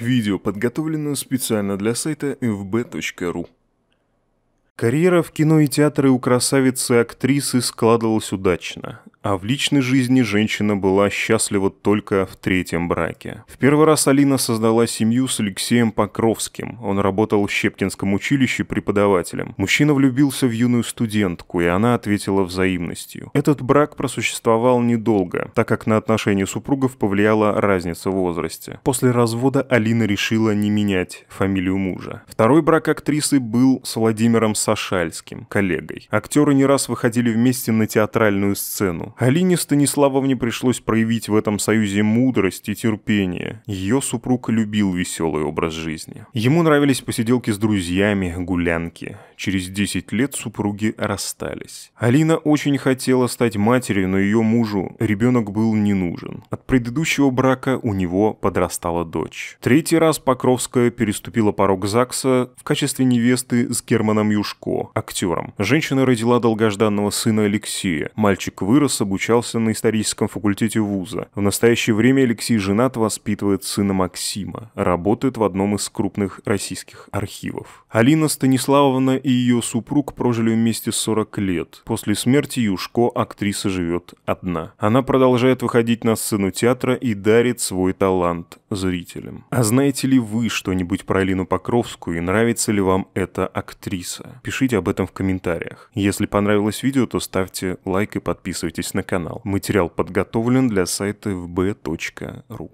Видео подготовлено специально для сайта fb.ru. Карьера в кино и театре у красавицы-актрисы складывалась удачно а в личной жизни женщина была счастлива только в третьем браке. В первый раз Алина создала семью с Алексеем Покровским. Он работал в Щепкинском училище преподавателем. Мужчина влюбился в юную студентку, и она ответила взаимностью. Этот брак просуществовал недолго, так как на отношения супругов повлияла разница в возрасте. После развода Алина решила не менять фамилию мужа. Второй брак актрисы был с Владимиром Сашальским, коллегой. Актеры не раз выходили вместе на театральную сцену. Алине Станиславовне пришлось проявить в этом союзе мудрость и терпение. Ее супруг любил веселый образ жизни. Ему нравились посиделки с друзьями, гулянки. Через 10 лет супруги расстались. Алина очень хотела стать матерью, но ее мужу ребенок был не нужен. От предыдущего брака у него подрастала дочь. Третий раз Покровская переступила порог ЗАГСа в качестве невесты с Германом Юшко, актером. Женщина родила долгожданного сына Алексея. Мальчик вырос обучался на историческом факультете вуза. В настоящее время Алексей женат, воспитывает сына Максима, работает в одном из крупных российских архивов. Алина Станиславовна и ее супруг прожили вместе 40 лет. После смерти Юшко актриса живет одна. Она продолжает выходить на сцену театра и дарит свой талант зрителям. А знаете ли вы что-нибудь про Алину Покровскую и нравится ли вам эта актриса? Пишите об этом в комментариях. Если понравилось видео, то ставьте лайк и подписывайтесь на канал. Материал подготовлен для сайта fb.ru.